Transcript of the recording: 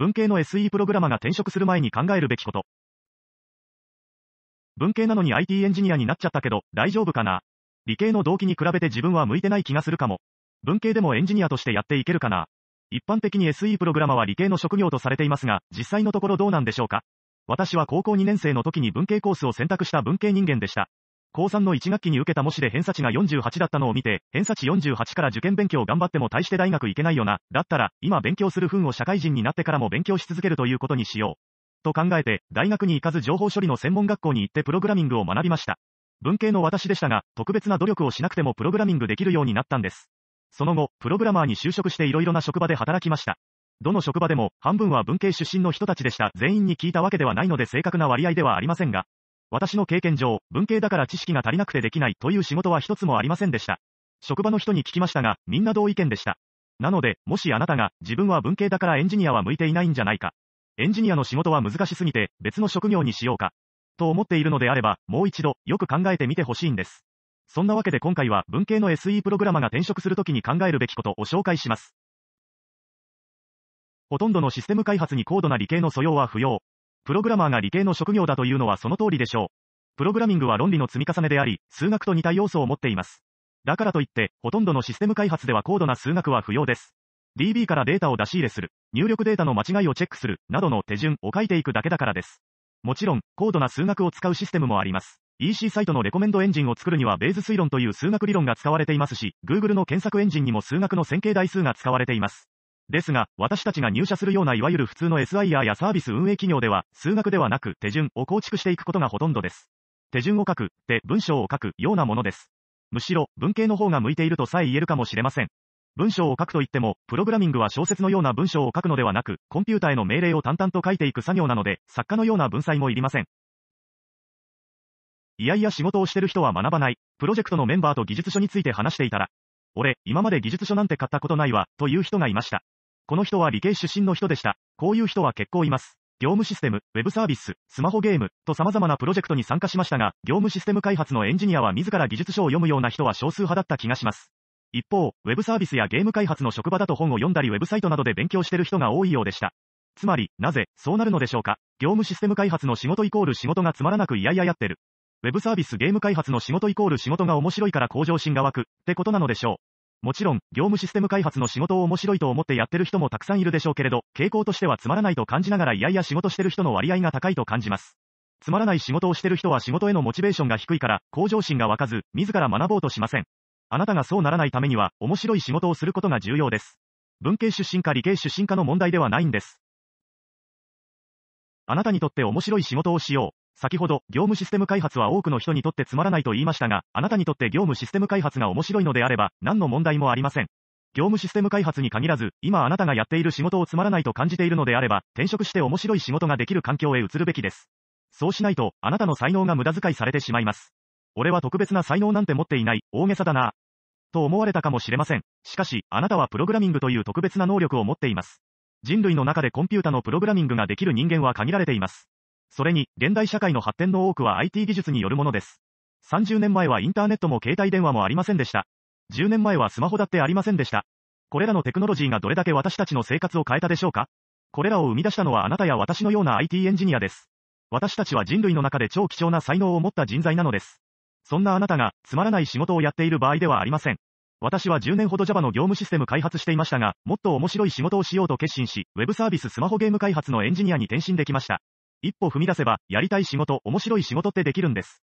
文系の SE プログラマが転職する前に考えるべきこと。文系なのに IT エンジニアになっちゃったけど、大丈夫かな理系の動機に比べて自分は向いてない気がするかも。文系でもエンジニアとしてやっていけるかな一般的に SE プログラマは理系の職業とされていますが、実際のところどうなんでしょうか私は高校2年生の時に文系コースを選択した文系人間でした。高3の1学期に受けた模試で偏差値が48だったのを見て、偏差値48から受験勉強頑張っても大して大学行けないよな、だったら、今勉強する分を社会人になってからも勉強し続けるということにしよう。と考えて、大学に行かず情報処理の専門学校に行ってプログラミングを学びました。文系の私でしたが、特別な努力をしなくてもプログラミングできるようになったんです。その後、プログラマーに就職して色々な職場で働きました。どの職場でも、半分は文系出身の人たちでした。全員に聞いたわけではないので正確な割合ではありませんが、私の経験上、文系だから知識が足りなくてできないという仕事は一つもありませんでした。職場の人に聞きましたが、みんな同意見でした。なので、もしあなたが、自分は文系だからエンジニアは向いていないんじゃないか。エンジニアの仕事は難しすぎて、別の職業にしようか。と思っているのであれば、もう一度、よく考えてみてほしいんです。そんなわけで今回は、文系の SE プログラマが転職するときに考えるべきことを紹介します。ほとんどのシステム開発に高度な理系の素養は不要。プログラマーが理系の職業だというのはその通りでしょう。プログラミングは論理の積み重ねであり、数学と似た要素を持っています。だからといって、ほとんどのシステム開発では高度な数学は不要です。DB からデータを出し入れする、入力データの間違いをチェックする、などの手順を書いていくだけだからです。もちろん、高度な数学を使うシステムもあります。EC サイトのレコメンドエンジンを作るにはベーズ推論という数学理論が使われていますし、Google の検索エンジンにも数学の線形代数が使われています。ですが、私たちが入社するようないわゆる普通の SIR やサービス運営企業では、数学ではなく手順を構築していくことがほとんどです。手順を書く、で、文章を書くようなものです。むしろ、文系の方が向いているとさえ言えるかもしれません。文章を書くといっても、プログラミングは小説のような文章を書くのではなく、コンピュータへの命令を淡々と書いていく作業なので、作家のような文才もいりません。いやいや仕事をしてる人は学ばない。プロジェクトのメンバーと技術書について話していたら、俺、今まで技術書なんて買ったことないわ、という人がいました。この人は理系出身の人でした。こういう人は結構います。業務システム、ウェブサービス、スマホゲーム、と様々なプロジェクトに参加しましたが、業務システム開発のエンジニアは自ら技術書を読むような人は少数派だった気がします。一方、ウェブサービスやゲーム開発の職場だと本を読んだりウェブサイトなどで勉強してる人が多いようでした。つまり、なぜ、そうなるのでしょうか。業務システム開発の仕事イコール仕事がつまらなく嫌々ややってる。ウェブサービスゲーム開発の仕事イコール仕事が面白いから向上心が湧く、ってことなのでしょう。もちろん、業務システム開発の仕事を面白いと思ってやってる人もたくさんいるでしょうけれど、傾向としてはつまらないと感じながらいやいや仕事してる人の割合が高いと感じます。つまらない仕事をしてる人は仕事へのモチベーションが低いから、向上心が湧かず、自ら学ぼうとしません。あなたがそうならないためには、面白い仕事をすることが重要です。文系出身か理系出身かの問題ではないんです。あなたにとって面白い仕事をしよう。先ほど、業務システム開発は多くの人にとってつまらないと言いましたが、あなたにとって業務システム開発が面白いのであれば、何の問題もありません。業務システム開発に限らず、今あなたがやっている仕事をつまらないと感じているのであれば、転職して面白い仕事ができる環境へ移るべきです。そうしないと、あなたの才能が無駄遣いされてしまいます。俺は特別な才能なんて持っていない、大げさだな。と思われたかもしれません。しかし、あなたはプログラミングという特別な能力を持っています。人類の中でコンピュータのプログラミングができる人間は限られています。それに、現代社会の発展の多くは IT 技術によるものです。30年前はインターネットも携帯電話もありませんでした。10年前はスマホだってありませんでした。これらのテクノロジーがどれだけ私たちの生活を変えたでしょうかこれらを生み出したのはあなたや私のような IT エンジニアです。私たちは人類の中で超貴重な才能を持った人材なのです。そんなあなたが、つまらない仕事をやっている場合ではありません。私は10年ほど Java の業務システム開発していましたが、もっと面白い仕事をしようと決心し、Web サービススマホゲーム開発のエンジニアに転身できました。一歩踏み出せば、やりたい仕事、面白い仕事ってできるんです。